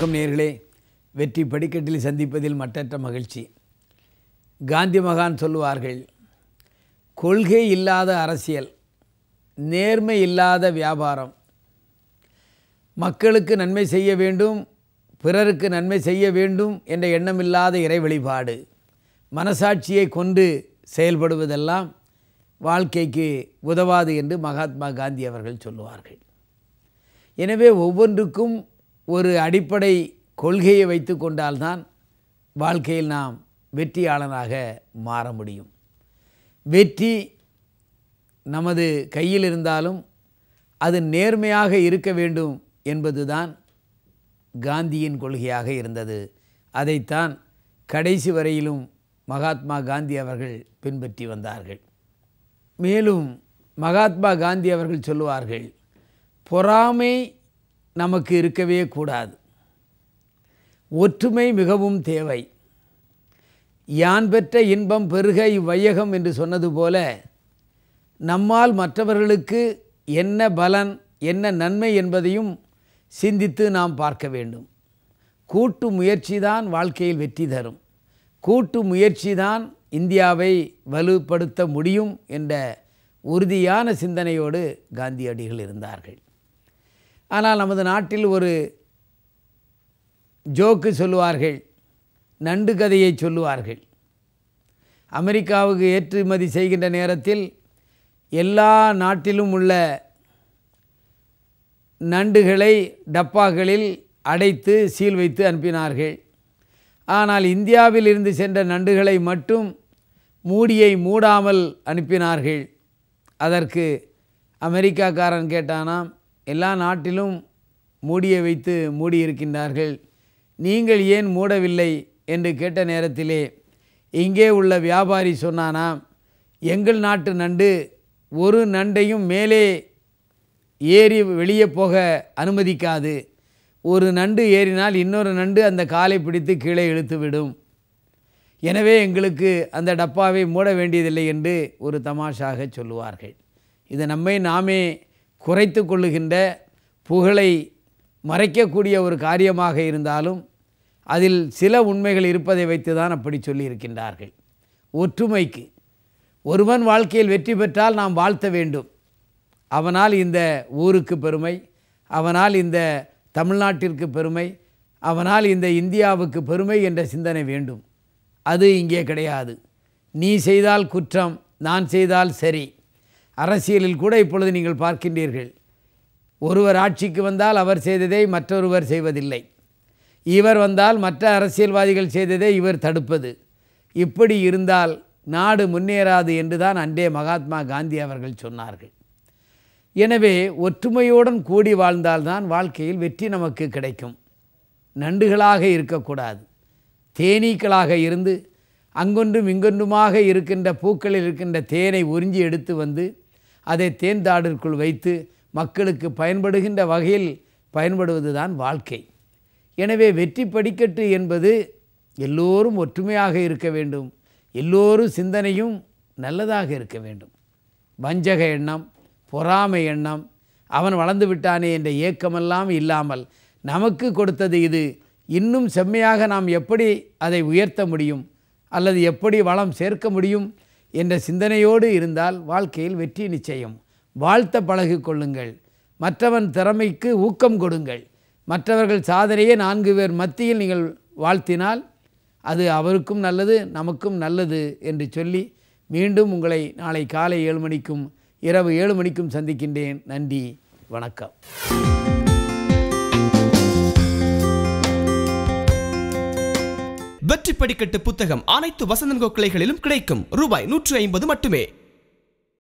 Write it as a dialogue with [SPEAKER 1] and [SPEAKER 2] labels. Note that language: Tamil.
[SPEAKER 1] வணக்கம் நேர்களே வெற்றி படிக்கட்டில் சந்திப்பதில் மட்டற்ற மகிழ்ச்சி காந்தி மகான் சொல்லுவார்கள் கொள்கை இல்லாத அரசியல் நேர்மை இல்லாத வியாபாரம் மக்களுக்கு நன்மை செய்ய வேண்டும் பிறருக்கு நன்மை செய்ய வேண்டும் என்ற எண்ணமில்லாத இறை வழிபாடு மனசாட்சியை கொண்டு செயல்படுவதெல்லாம் வாழ்க்கைக்கு உதவாது என்று மகாத்மா காந்தி அவர்கள் சொல்லுவார்கள் எனவே ஒவ்வொன்றுக்கும் ஒரு அடிப்படை கொள்கையை வைத்து கொண்டால்தான் வாழ்க்கையில் நாம் வெற்றியாளனாக மாற முடியும் வெற்றி நமது கையில் இருந்தாலும் அது நேர்மையாக இருக்க வேண்டும் என்பதுதான் காந்தியின் கொள்கையாக இருந்தது அதைத்தான் கடைசி வரையிலும் மகாத்மா காந்தி அவர்கள் பின்பற்றி வந்தார்கள் மேலும் மகாத்மா காந்தி அவர்கள் சொல்லுவார்கள் பொறாமை நமக்கு இருக்கவே கூடாது ஒற்றுமை மிகவும் தேவை யான் பெற்ற இன்பம் பெருக இவ்வையகம் என்று சொன்னது போல நம்மால் மற்றவர்களுக்கு என்ன பலன் என்ன நன்மை என்பதையும் சிந்தித்து நாம் பார்க்க வேண்டும் கூட்டு முயற்சி தான் வாழ்க்கையில் வெற்றி தரும் கூட்டு முயற்சி தான் இந்தியாவை வலுப்படுத்த முடியும் என்ற உறுதியான சிந்தனையோடு காந்தியடிகள் இருந்தார்கள் ஆனால் நமது நாட்டில் ஒரு ஜோக்கு சொல்லுவார்கள் நண்டு கதையை சொல்லுவார்கள் அமெரிக்காவுக்கு ஏற்றுமதி செய்கின்ற நேரத்தில் எல்லா நாட்டிலும் உள்ள நண்டுகளை டப்பாக்களில் அடைத்து சீல் வைத்து அனுப்பினார்கள் ஆனால் இந்தியாவில் இருந்து சென்ற நண்டுகளை மட்டும் மூடியை மூடாமல் அனுப்பினார்கள் அதற்கு அமெரிக்காக்காரன் கேட்டானாம் எல்லா நாட்டிலும் மூடிய வைத்து மூடியிருக்கின்றார்கள் நீங்கள் ஏன் மூடவில்லை என்று கேட்ட நேரத்திலே இங்கே உள்ள வியாபாரி சொன்னானாம் எங்கள் நாட்டு நண்டு ஒரு நண்டையும் மேலே ஏறி வெளியே போக அனுமதிக்காது ஒரு நண்டு ஏறினால் இன்னொரு நண்டு அந்த காலை பிடித்து கீழே இழுத்துவிடும் எனவே எங்களுக்கு அந்த டப்பாவை மூட வேண்டியதில்லை என்று ஒரு தமாஷாக சொல்லுவார்கள் இதை நம்மை நாமே குறைத்து கொள்ளுகின்ற புகழை மறைக்கக்கூடிய ஒரு காரியமாக இருந்தாலும் அதில் சில உண்மைகள் இருப்பதை வைத்து தான் அப்படி சொல்லியிருக்கின்றார்கள் ஒற்றுமைக்கு ஒருவன் வாழ்க்கையில் வெற்றி பெற்றால் நாம் வாழ்த்த வேண்டும் அவனால் இந்த ஊருக்கு பெருமை அவனால் இந்த தமிழ்நாட்டிற்கு பெருமை அவனால் இந்த இந்தியாவுக்கு பெருமை என்ற சிந்தனை வேண்டும் அது இங்கே கிடையாது நீ செய்தால் குற்றம் நான் செய்தால் சரி அரசியலில் கூட இப்பொழுது நீங்கள் பார்க்கின்றீர்கள் ஒருவர் ஆட்சிக்கு வந்தால் அவர் செய்ததை மற்றொருவர் செய்வதில்லை இவர் வந்தால் மற்ற அரசியல்வாதிகள் செய்ததை இவர் தடுப்பது இப்படி இருந்தால் நாடு முன்னேறாது என்று தான் அன்றே மகாத்மா காந்தி அவர்கள் சொன்னார்கள் எனவே ஒற்றுமையுடன் கூடி வாழ்ந்தால்தான் வாழ்க்கையில் வெற்றி நமக்கு கிடைக்கும் நண்டுகளாக இருக்கக்கூடாது தேனீக்களாக இருந்து அங்கொன்றும் இங்கொன்றுமாக இருக்கின்ற பூக்களில் இருக்கின்ற தேனை உறிஞ்சி எடுத்து வந்து அதை தேன் வைத்து மக்களுக்கு பயன்படுகின்ற வகையில் பயன்படுவது தான் வாழ்க்கை எனவே வெற்றி படிக்கட்டு என்பது எல்லோரும் ஒற்றுமையாக இருக்க வேண்டும் எல்லோரும் சிந்தனையும் நல்லதாக இருக்க வேண்டும் வஞ்சக எண்ணம் பொறாமை எண்ணம் அவன் வளர்ந்து விட்டானே என்ற ஏக்கமெல்லாம் இல்லாமல் நமக்கு கொடுத்தது இது இன்னும் செம்மையாக நாம் எப்படி அதை உயர்த்த முடியும் அல்லது எப்படி வளம் சேர்க்க முடியும் என்ற சிந்தனையோடு இருந்தால் வாழ்க்கையில் வெற்றி நிச்சயம் வாழ்த்த பழகு கொள்ளுங்கள் மற்றவன் திறமைக்கு ஊக்கம் கொடுங்கள் மற்றவர்கள் சாதனையே நான்கு பேர் மத்தியில் நீங்கள் வாழ்த்தினால் அது அவருக்கும் நல்லது நமக்கும் நல்லது என்று சொல்லி மீண்டும் உங்களை நாளை காலை ஏழு மணிக்கும் இரவு ஏழு மணிக்கும் சந்திக்கின்றேன் நன்றி வணக்கம் வெற்றி படிக்கட்டு புத்தகம் அனைத்து வசந்தன் கோக்கிளைகளிலும் கிடைக்கும் ரூபாய் நூற்றி ஐம்பது மட்டுமே